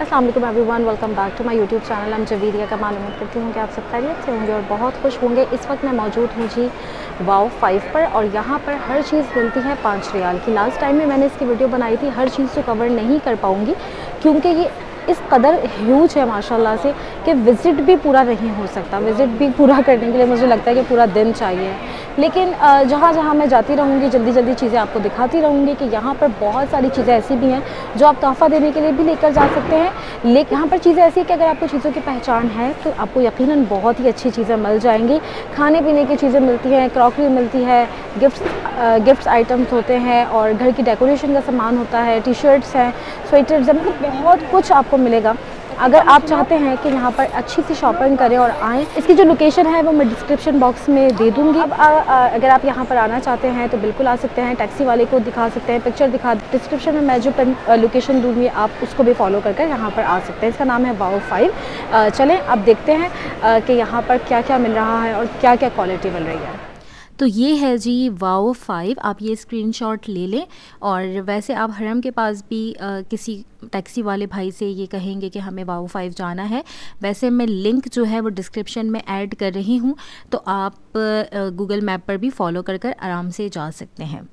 Aslam everyone welcome back to my YouTube channel हम जवीरिया का मालूम करती हूँ कि आप सब खैरियत से होंगे और बहुत खुश होंगे इस वक्त मैं मौजूद हूँ जी वाओ फाइव पर और यहाँ पर हर चीज़ मिलती है पाँच रियाल की लास्ट टाइम में मैंने इसकी वीडियो बनाई थी हर चीज़ को तो कवर नहीं कर पाऊँगी क्योंकि ये इस कदर ह्यूज है माशाल्लाह से कि विज़िट भी पूरा नहीं हो सकता विज़िट भी पूरा करने के लिए मुझे लगता है कि पूरा दिन चाहिए लेकिन जहाँ जहाँ मैं जाती रहूँगी जल्दी जल्दी चीज़ें आपको दिखाती रहूँगी कि यहाँ पर बहुत सारी चीज़ें ऐसी भी हैं जो आप तोहफ़ा देने के लिए भी लेकर जा सकते हैं लेकिन यहाँ पर चीज़ें ऐसी कि अगर आपको चीज़ों की पहचान है तो आपको यकीन बहुत ही अच्छी चीज़ें मिल जाएंगी खाने पीने की चीज़ें मिलती हैं क्रॉकरी मिलती है गिफ्ट गिफ्ट आइटम्स होते हैं और घर की डेकोरेशन का सामान होता है टी शर्ट्स हैं स्वेटर्स हैं मतलब बहुत कुछ आप आपको मिलेगा अगर आप चाहते हैं कि यहाँ पर अच्छी सी शॉपिंग करें और आएँ इसकी जो लोकेशन है वो मैं डिस्क्रिप्शन बॉक्स में दे दूँगी अब आ, आ, अगर आप यहाँ पर आना चाहते हैं तो बिल्कुल आ सकते हैं टैक्सी वाले को दिखा सकते हैं पिक्चर दिखा डिस्क्रिप्शन में मैं जो लोकेशन दूँगी आप उसको भी फॉलो करके यहाँ पर आ सकते हैं इसका नाम है वाओ फाइव चलें अब देखते हैं कि यहाँ पर क्या क्या मिल रहा है और क्या क्या क्वालिटी मिल रही है तो ये है जी वाओ फाइव आप ये स्क्रीनशॉट ले लें और वैसे आप हरम के पास भी आ, किसी टैक्सी वाले भाई से ये कहेंगे कि हमें वाओ फाइव जाना है वैसे मैं लिंक जो है वो डिस्क्रिप्शन में ऐड कर रही हूँ तो आप गूगल मैप पर भी फॉलो कर कर आराम से जा सकते हैं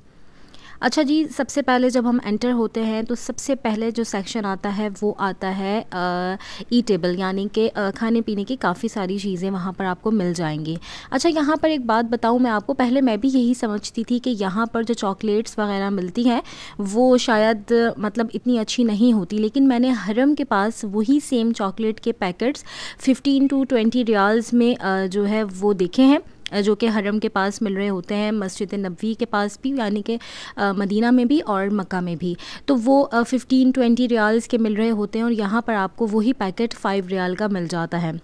अच्छा जी सबसे पहले जब हम एंटर होते हैं तो सबसे पहले जो सेक्शन आता है वो आता है ई टेबल यानी कि खाने पीने की काफ़ी सारी चीज़ें वहाँ पर आपको मिल जाएंगी अच्छा यहाँ पर एक बात बताऊँ मैं आपको पहले मैं भी यही समझती थी कि यहाँ पर जो चॉकलेट्स वगैरह मिलती हैं वो शायद मतलब इतनी अच्छी नहीं होती लेकिन मैंने हरम के पास वही सेम चॉकलेट के packets fifteen to twenty riyals में जो है वो देखे हैं जो कि हरम के पास मिल रहे होते हैं मस्जिद नबी के पास भी यानी कि मदीना में भी और मक्का में भी तो वो फ़िफ्टीन ट्वेंटी रियाल्स के मिल रहे होते हैं और यहाँ पर आपको वही पैकेट फ़ाइव रियाल का मिल जाता है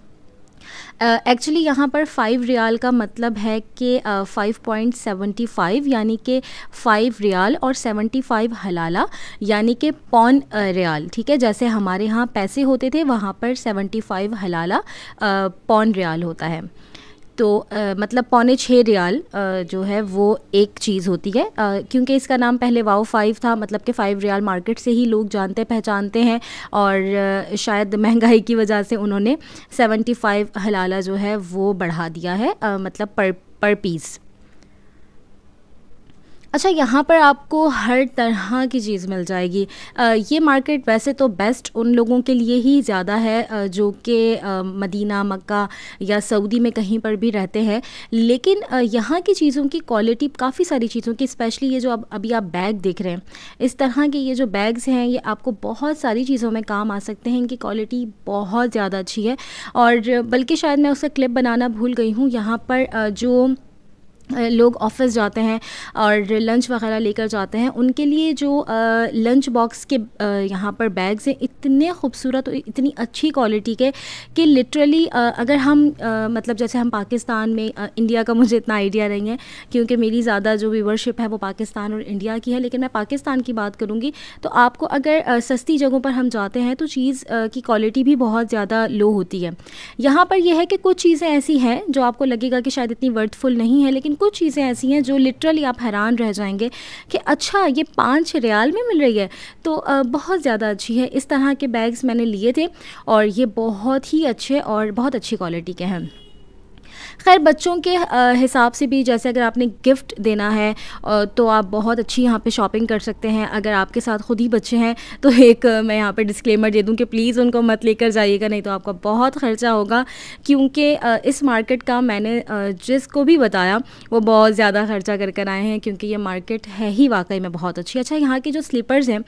एक्चुअली uh, यहाँ पर फ़ाइव रियाल का मतलब है कि फ़ाइव पॉइंट सेवेंटी फ़ाइव यानी कि फ़ाइव रियाल और सेवेंटी फ़ाइव हलाला यानी कि पौन रियाल ठीक है जैसे हमारे यहाँ पैसे होते थे वहाँ पर सेवेंटी फ़ाइव हलाला पौन रियाल होता है तो आ, मतलब पौने छः रियाल आ, जो है वो एक चीज़ होती है क्योंकि इसका नाम पहले वाओ फाइव था मतलब कि फ़ाइव रियाल मार्केट से ही लोग जानते पहचानते हैं और शायद महंगाई की वजह से उन्होंने सेवेंटी फाइव हलाला जो है वो बढ़ा दिया है मतलब पर पर पीस अच्छा यहाँ पर आपको हर तरह की चीज़ मिल जाएगी ये मार्केट वैसे तो बेस्ट उन लोगों के लिए ही ज़्यादा है जो कि मदीना मक्का या सऊदी में कहीं पर भी रहते हैं लेकिन यहाँ की चीज़ों की क्वालिटी काफ़ी सारी चीज़ों की स्पेशली ये जो अब अभी आप बैग देख रहे हैं इस तरह के ये जो बैग्स हैं ये आपको बहुत सारी चीज़ों में काम आ सकते हैं इनकी क्वालिटी बहुत ज़्यादा अच्छी है और बल्कि शायद मैं उसका क्लिप बनाना भूल गई हूँ यहाँ पर जो लोग ऑफिस जाते हैं और लंच वगैरह लेकर जाते हैं उनके लिए जो लंच बॉक्स के यहाँ पर बैग्स हैं इतने खूबसूरत और इतनी अच्छी क्वालिटी के कि लिटरली अगर हम आ, मतलब जैसे हम पाकिस्तान में आ, इंडिया का मुझे इतना आइडिया नहीं है क्योंकि मेरी ज़्यादा जो व्यूवरशिप है वो पाकिस्तान और इंडिया की है लेकिन मैं पाकिस्तान की बात करूँगी तो आपको अगर आ, सस्ती जगहों पर हम जाते हैं तो चीज़ की क्वालिटी भी बहुत ज़्यादा लो होती है यहाँ पर यह है कि कुछ चीज़ें ऐसी हैं जो आपको लगेगा कि शायद इतनी वर्थफुल नहीं है लेकिन लेकिन कुछ चीज़ें ऐसी हैं जो लिटरली आप हैरान रह जाएंगे कि अच्छा ये पाँच रियाल में मिल रही है तो बहुत ज़्यादा अच्छी है इस तरह के बैग्स मैंने लिए थे और ये बहुत ही अच्छे और बहुत अच्छी क्वालिटी के हैं खैर बच्चों के हिसाब से भी जैसे अगर आपने गिफ्ट देना है तो आप बहुत अच्छी यहाँ पे शॉपिंग कर सकते हैं अगर आपके साथ खुद ही बच्चे हैं तो एक मैं यहाँ पे डिस्क्लेमर दे दूँ कि प्लीज़ उनको मत लेकर जाइएगा नहीं तो आपका बहुत ख़र्चा होगा क्योंकि इस मार्केट का मैंने जिसको भी बताया वो बहुत ज़्यादा ख़र्चा कर कर आए हैं क्योंकि ये मार्केट है ही वाकई में बहुत अच्छी अच्छा यहाँ के जो स्लीपर्स हैं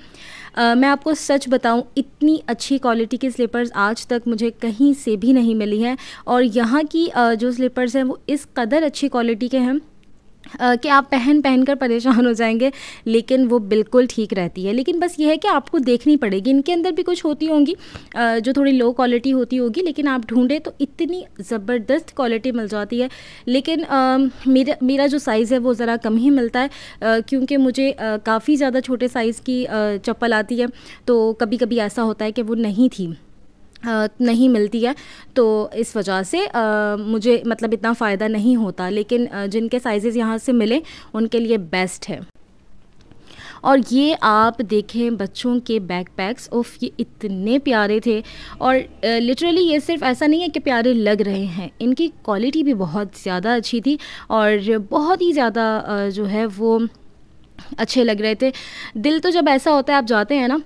मैं आपको सच बताऊँ इतनी अच्छी क्वालिटी की स्लीपर्स आज तक मुझे कहीं से भी नहीं मिली हैं और यहाँ की जो स्लीपर स्लीपर्स हैं वो इस कदर अच्छी क्वालिटी के हैं कि आप पहन पहन कर परेशान हो जाएंगे लेकिन वो बिल्कुल ठीक रहती है लेकिन बस ये है कि आपको देखनी पड़ेगी इनके अंदर भी कुछ होती होंगी जो थोड़ी लो क्वालिटी होती होगी लेकिन आप ढूंढें तो इतनी ज़बरदस्त क्वालिटी मिल जाती है लेकिन आ, मेरा मेरा जो साइज़ है वो ज़रा कम ही मिलता है क्योंकि मुझे काफ़ी ज़्यादा छोटे साइज़ की चप्पल आती है तो कभी कभी ऐसा होता है कि वो नहीं थी नहीं मिलती है तो इस वजह से आ, मुझे मतलब इतना फ़ायदा नहीं होता लेकिन जिनके साइज़ यहाँ से मिले उनके लिए बेस्ट है और ये आप देखें बच्चों के बैकपैक्स ओफ ये इतने प्यारे थे और लिटरली ये सिर्फ ऐसा नहीं है कि प्यारे लग रहे हैं इनकी क्वालिटी भी बहुत ज़्यादा अच्छी थी और बहुत ही ज़्यादा जो है वो अच्छे लग रहे थे दिल तो जब ऐसा होता है आप जाते हैं ना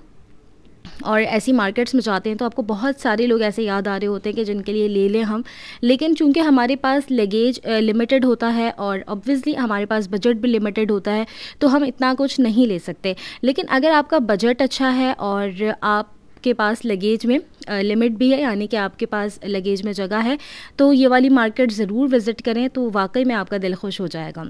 और ऐसी मार्केट्स में जाते हैं तो आपको बहुत सारे लोग ऐसे याद आ रहे होते हैं कि जिनके लिए ले लें हम लेकिन चूंकि हमारे पास लगेज लिमिटेड होता है और ऑब्वियसली हमारे पास बजट भी लिमिटेड होता है तो हम इतना कुछ नहीं ले सकते लेकिन अगर आपका बजट अच्छा है और आप के पास लगेज में लिमिट भी है यानी कि आपके पास लगेज में जगह है तो ये वाली मार्केट ज़रूर विज़िट करें तो वाकई में आपका दिल खुश हो जाएगा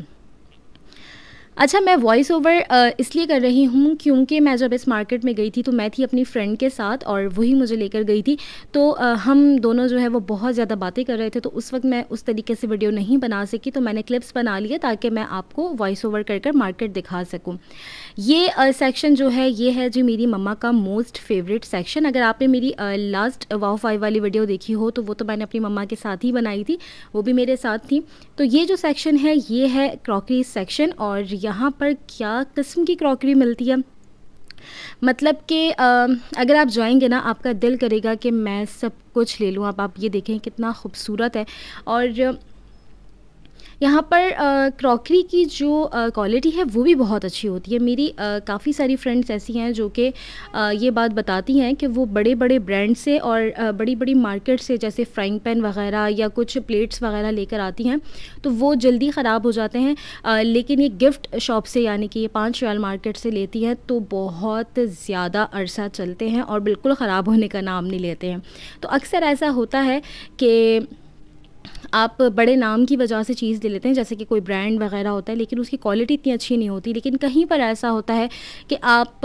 अच्छा मैं वॉइस ओवर इसलिए कर रही हूँ क्योंकि मैं जब इस मार्केट में गई थी तो मैं थी अपनी फ्रेंड के साथ और वही मुझे लेकर गई थी तो हम दोनों जो है वो बहुत ज़्यादा बातें कर रहे थे तो उस वक्त मैं उस तरीके से वीडियो नहीं बना सकी तो मैंने क्लिप्स बना लिए ताकि मैं आपको वॉइस ओवर कर कर मार्केट दिखा सकूँ ये सेक्शन जो है ये है जी मेरी मम्मा का मोस्ट फेवरेट सेक्शन अगर आपने मेरी लास्ट वाओ फाइव वाली वीडियो देखी हो तो वो तो मैंने अपनी मम्मा के साथ ही बनाई थी वो भी मेरे साथ थी तो ये जो सेक्शन है ये है क्रॉकरी सेक्शन और यहाँ पर क्या किस्म की क्रॉकरी मिलती है मतलब कि अगर आप जाएंगे ना आपका दिल करेगा कि मैं सब कुछ ले लूँ अब आप ये देखें कितना खूबसूरत है और यहाँ पर क्रॉकरी की जो क्वालिटी है वो भी बहुत अच्छी होती है मेरी काफ़ी सारी फ्रेंड्स ऐसी हैं जो कि ये बात बताती हैं कि वो बड़े बड़े ब्रांड से और बड़ी बड़ी मार्केट से जैसे फ्राइंग पैन वगैरह या कुछ प्लेट्स वगैरह लेकर आती हैं तो वो जल्दी ख़राब हो जाते हैं लेकिन ये गिफ्ट शॉप से यानी कि ये पाँच रोयल मार्केट से लेती हैं तो बहुत ज़्यादा अरसा चलते हैं और बिल्कुल ख़राब होने का नाम नहीं लेते हैं तो अक्सर ऐसा होता है कि आप बड़े नाम की वजह से चीज़ ले लेते हैं जैसे कि कोई ब्रांड वगैरह होता है लेकिन उसकी क्वालिटी इतनी अच्छी नहीं होती लेकिन कहीं पर ऐसा होता है कि आप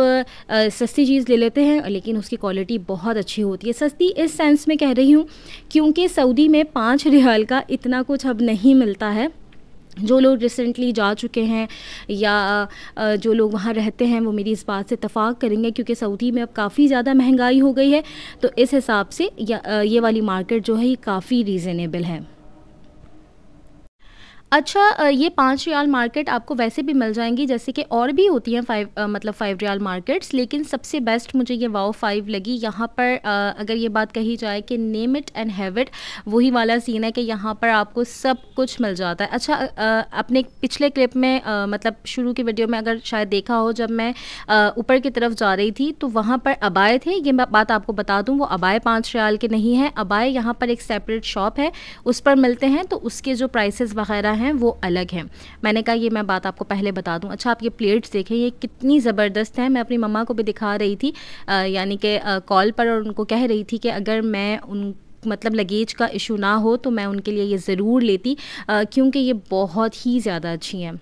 सस्ती चीज़ ले लेते हैं लेकिन उसकी क्वालिटी बहुत अच्छी होती है सस्ती इस सेंस में कह रही हूँ क्योंकि सऊदी में पाँच रियाल का इतना कुछ अब नहीं मिलता है जो लोग रिसेंटली जा चुके हैं या जो लोग वहाँ रहते हैं वो मेरी इस बात से इतफ़ाक़ करेंगे क्योंकि सऊदी में अब काफ़ी ज़्यादा महंगाई हो गई है तो इस हिसाब से ये वाली मार्केट जो है ये काफ़ी रीज़नेबल है अच्छा ये पाँच रियाल मार्केट आपको वैसे भी मिल जाएंगी जैसे कि और भी होती हैं फाइव मतलब फाइव रियाल मार्केट्स लेकिन सबसे बेस्ट मुझे ये वाओ फाइव लगी यहाँ पर आ, अगर ये बात कही जाए कि name it and have it वही वाला सीन है कि यहाँ पर आपको सब कुछ मिल जाता है अच्छा अपने पिछले क्लिप में आ, मतलब शुरू की वीडियो में अगर शायद देखा हो जब मैं ऊपर की तरफ जा रही थी तो वहाँ पर अबाए थे ये मैं बात आपको बता दूँ वो अबाए पाँच रियाल के नहीं हैं अबाए यहाँ पर एक सेपरेट शॉप है उस पर मिलते हैं तो उसके जो प्राइसेस वगैरह हैं हैं वो अलग हैं मैंने कहा ये मैं बात आपको पहले बता दूँ अच्छा आप ये प्लेट्स देखें ये कितनी ज़बरदस्त हैं मैं अपनी मम्मा को भी दिखा रही थी यानी कि कॉल पर और उनको कह रही थी कि अगर मैं उन मतलब लगेज का इशू ना हो तो मैं उनके लिए ये ज़रूर लेती क्योंकि ये बहुत ही ज़्यादा अच्छी हैं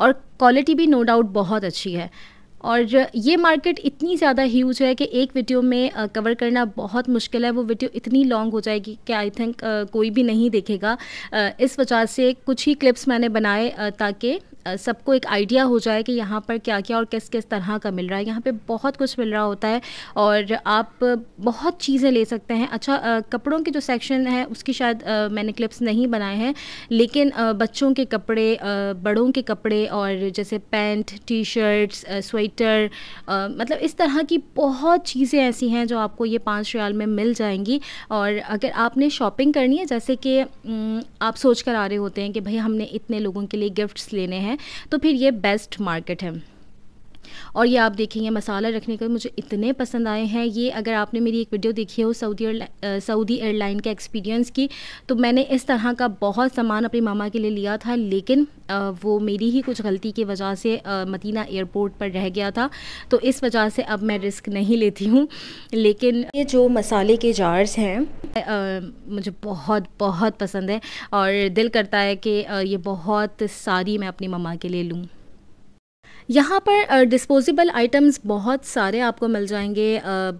और क्वालिटी भी नो डाउट बहुत अच्छी है और ये मार्केट इतनी ज़्यादा ह्यूज है कि एक वीडियो में कवर करना बहुत मुश्किल है वो वीडियो इतनी लॉन्ग हो जाएगी कि आई थिंक कोई भी नहीं देखेगा इस वजह से कुछ ही क्लिप्स मैंने बनाए ताकि सबको एक आइडिया हो जाए कि यहाँ पर क्या क्या और किस किस तरह का मिल रहा है यहाँ पे बहुत कुछ मिल रहा होता है और आप बहुत चीज़ें ले सकते हैं अच्छा आ, कपड़ों के जो सेक्शन है उसकी शायद आ, मैंने क्लिप्स नहीं बनाए हैं लेकिन आ, बच्चों के कपड़े बड़ों के कपड़े और जैसे पैंट टी शर्ट्स स्वेटर मतलब इस तरह की बहुत चीज़ें ऐसी हैं जो आपको ये पाँच रियाल में मिल जाएंगी और अगर आपने शॉपिंग करनी है जैसे कि आप सोच कर आ रहे होते हैं कि भाई हमने इतने लोगों के लिए गिफ्ट्स लेने हैं हैं तो फिर ये बेस्ट मार्केट है और ये आप देखेंगे मसाला रखने का मुझे इतने पसंद आए हैं ये अगर आपने मेरी एक वीडियो देखी हो सऊदी सऊदी एयरलाइन के एक्सपीरियंस की तो मैंने इस तरह का बहुत सामान अपने मामा के लिए लिया था लेकिन आ, वो मेरी ही कुछ गलती की वजह से आ, मदीना एयरपोर्ट पर रह गया था तो इस वजह से अब मैं रिस्क नहीं लेती हूँ लेकिन ये जो मसाले के जार्स हैं मुझे बहुत बहुत पसंद है और दिल करता है कि ये बहुत सारी मैं अपनी ममा के लिए लूँ यहाँ पर डिस्पोजेबल आइटम्स बहुत सारे आपको मिल जाएंगे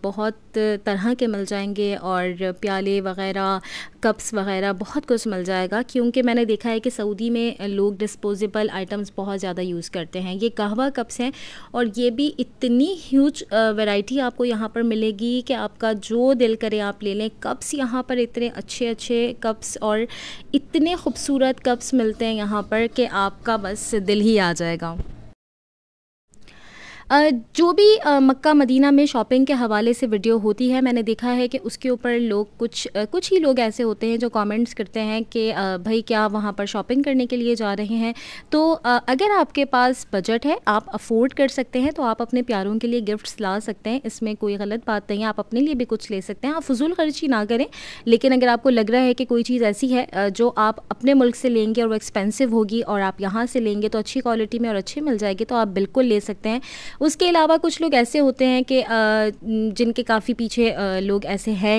बहुत तरह के मिल जाएंगे और प्याले वगैरह कप्स वगैरह बहुत कुछ मिल जाएगा क्योंकि मैंने देखा है कि सऊदी में लोग डिस्पोजेबल आइटम्स बहुत ज़्यादा यूज़ करते हैं ये कहवा कप्स हैं और ये भी इतनी ह्यूज वैरायटी आपको यहाँ पर मिलेगी कि आपका जो दिल करे आप ले लें कप्स यहाँ पर इतने अच्छे अच्छे कप्स और इतने खूबसूरत कप्स मिलते हैं यहाँ पर कि आपका बस दिल ही आ जाएगा जो भी मक्का मदीना में शॉपिंग के हवाले से वीडियो होती है मैंने देखा है कि उसके ऊपर लोग कुछ कुछ ही लोग ऐसे होते हैं जो कमेंट्स करते हैं कि भाई क्या वहाँ पर शॉपिंग करने के लिए जा रहे हैं तो अगर आपके पास बजट है आप अफोर्ड कर सकते हैं तो आप अपने प्यारों के लिए गिफ्ट्स ला सकते हैं इसमें कोई गलत बात नहीं है आप अपने लिए भी कुछ ले सकते हैं आप फजूल खर्ची ना करें लेकिन अगर आपको लग रहा है कि कोई चीज़ ऐसी है जो आप अपने मुल्क से लेंगे और वो एक्सपेंसिव होगी और आप यहाँ से लेंगे तो अच्छी क्वालिटी में और अच्छी मिल जाएगी तो आप बिल्कुल ले सकते हैं उसके अलावा कुछ लोग ऐसे होते हैं कि जिनके काफ़ी पीछे लोग ऐसे हैं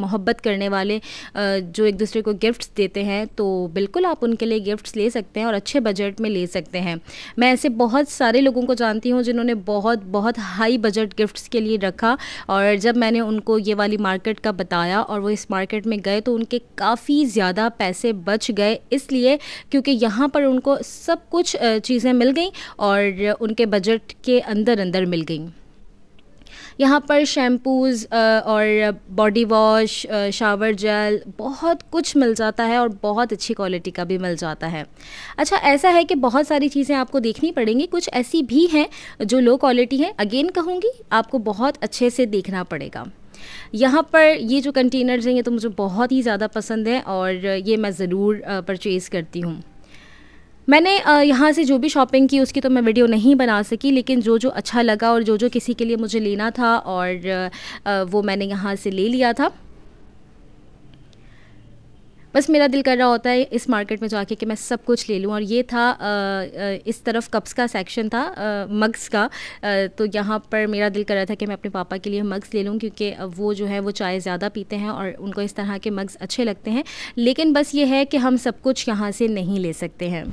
मोहब्बत करने वाले जो एक दूसरे को गिफ्ट्स देते हैं तो बिल्कुल आप उनके लिए गिफ्ट्स ले सकते हैं और अच्छे बजट में ले सकते हैं मैं ऐसे बहुत सारे लोगों को जानती हूँ जिन्होंने बहुत बहुत हाई बजट गिफ्ट्स के लिए रखा और जब मैंने उनको ये वाली मार्केट का बताया और वो इस मार्केट में गए तो उनके काफ़ी ज़्यादा पैसे बच गए इसलिए क्योंकि यहाँ पर उनको सब कुछ चीज़ें मिल गई और उनके बजट के के अंदर अंदर मिल गई यहाँ पर शैम्पूज़ और बॉडी वॉश शावर जेल बहुत कुछ मिल जाता है और बहुत अच्छी क्वालिटी का भी मिल जाता है अच्छा ऐसा है कि बहुत सारी चीज़ें आपको देखनी पड़ेंगी कुछ ऐसी भी हैं जो लो क्वालिटी हैं अगेन कहूँगी आपको बहुत अच्छे से देखना पड़ेगा यहाँ पर ये जो कंटेनर्स हैं ये तो मुझे बहुत ही ज़्यादा पसंद है और ये मैं ज़रूर परचेज़ करती हूँ मैंने यहाँ से जो भी शॉपिंग की उसकी तो मैं वीडियो नहीं बना सकी लेकिन जो जो अच्छा लगा और जो जो किसी के लिए मुझे लेना था और वो मैंने यहाँ से ले लिया था बस मेरा दिल कर रहा होता है इस मार्केट में जाके कि मैं सब कुछ ले लूँ और ये था आ, इस तरफ कप्स का सेक्शन था आ, मग्स का आ, तो यहाँ पर मेरा दिल कर रहा था कि मैं अपने पापा के लिए मग्स ले लूँ क्योंकि वो जो है वो चाय ज़्यादा पीते हैं और उनको इस तरह के मग्स अच्छे लगते हैं लेकिन बस ये है कि हम सब कुछ यहाँ से नहीं ले सकते हैं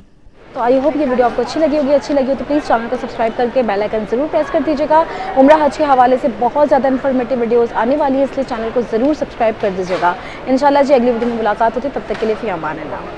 तो आई होप ये वीडियो आपको अच्छी लगी होगी अच्छी लगी हो तो प्लीज़ चैनल को सब्सक्राइब करके बेल आइकन ज़रूर प्रेस कर दीजिएगा उम्र हज के हवाले से बहुत ज़्यादा इन्फॉर्मेटिव वीडियोज़ आने वाली है इसलिए चैनल को ज़रूर सब्सक्राइब कर दीजिएगा इन जी अगली वीडियो में मुलाकात होती है तब तक के लिए फिर अमान